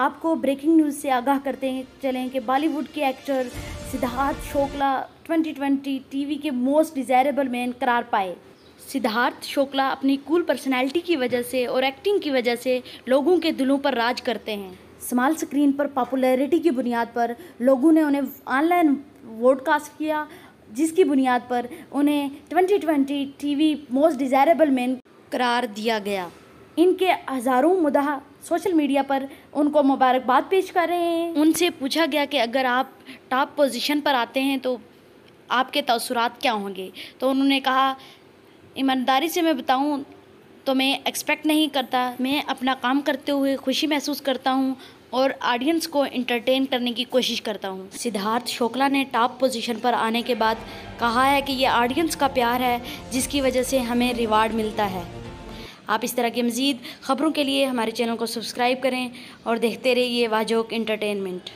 आपको breaking news से आगाह करते चलें कि बॉलीवुड के एक्टर सिद्धार्थ शोकला 2020 टीवी के मोस्ट डिज़ायरेबल मैन करार पाए सिद्धार्थ शोकला अपनी कूल पर्सनैलिटी की वजह से और एक्टिंग की वजह से लोगों के दिलों पर राज करते हैं स्मॉल स्क्रीन पर पॉपुलैरिटी की बुनियाद पर लोगों ने उन्हें ऑनलाइन वोडकास्ट किया जिसकी बुनियाद पर उन्हें 2020 टीवी मोस्ट डिज़ायरेबल मैन करार दिया गया इनके हज़ारों मुदा सोशल मीडिया पर उनको मुबारकबाद पेश कर रहे हैं उनसे पूछा गया कि अगर आप टॉप पोजीशन पर आते हैं तो आपके तसरात क्या होंगे तो उन्होंने कहा ईमानदारी से मैं बताऊं तो मैं एक्सपेक्ट नहीं करता मैं अपना काम करते हुए खुशी महसूस करता हूं और ऑडियंस को एंटरटेन करने की कोशिश करता हूं। सिद्धार्थ शोकला ने टॉप पोजीशन पर आने के बाद कहा है कि ये ऑडियंस का प्यार है जिसकी वजह से हमें रिवार्ड मिलता है आप इस तरह की मज़ीद ख़बरों के लिए हमारे चैनल को सब्सक्राइब करें और देखते रहिए वाजोक इंटरटेनमेंट